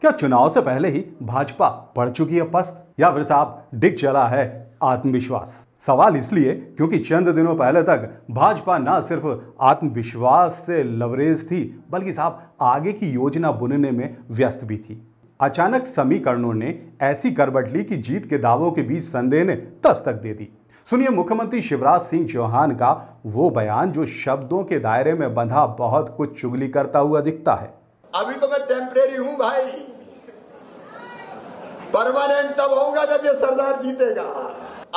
क्या चुनाव से पहले ही भाजपा पड़ चुकी है पस्त या फिर साहब डिग चला है आत्मविश्वास सवाल इसलिए क्योंकि चंद दिनों पहले तक भाजपा ना सिर्फ आत्मविश्वास से लवरेज थी बल्कि साहब आगे की योजना बुनने में व्यस्त भी थी अचानक समीकरणों ने ऐसी करबट ली कि जीत के दावों के बीच संदेह ने दस्तक दे दी सुनिए मुख्यमंत्री शिवराज सिंह चौहान का वो बयान जो शब्दों के दायरे में बंधा बहुत कुछ चुगली करता हुआ दिखता है अभी तो मैं टेम्परेरी हूँ भाई परमानेंट तब होगा जब ये सरदार जीतेगा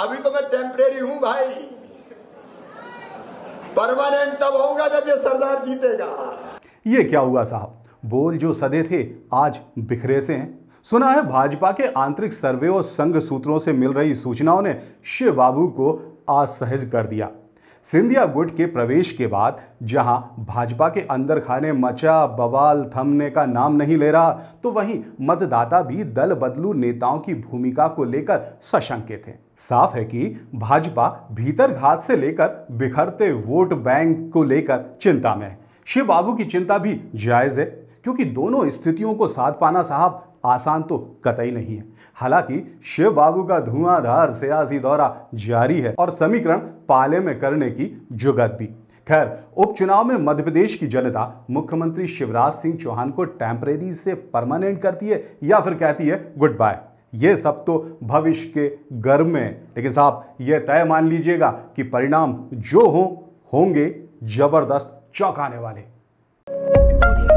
अभी तो मैं टेम्परेरी हूं भाई परमानेंट तब होगा जब ये सरदार जीतेगा ये क्या हुआ साहब बोल जो सदे थे आज बिखरे से हैं सुना है भाजपा के आंतरिक सर्वे और संघ सूत्रों से मिल रही सूचनाओं ने शिव बाबू को असहज कर दिया सिंधिया गुट के प्रवेश के बाद जहां भाजपा के अंदर खाने मचा बवाल थमने का नाम नहीं ले रहा तो वहीं मतदाता भी दल बदलू नेताओं की भूमिका को लेकर सशंकित हैं साफ है कि भाजपा भीतर घात से लेकर बिखरते वोट बैंक को लेकर चिंता में है शिव बाबू की चिंता भी जायज़ है क्योंकि दोनों स्थितियों को साथ पाना साहब आसान तो कतई नहीं है हालांकि शिव बाबू का धुआंधार सियासी दौरा जारी है और समीकरण पाले में करने की जुगत भी खैर उपचुनाव में मध्य प्रदेश की जनता मुख्यमंत्री शिवराज सिंह चौहान को टेम्परेरी से परमानेंट करती है या फिर कहती है गुड बाय ये सब तो भविष्य के गर्भ में लेकिन साहब यह तय मान लीजिएगा कि परिणाम जो हो होंगे जबरदस्त चौंकाने वाले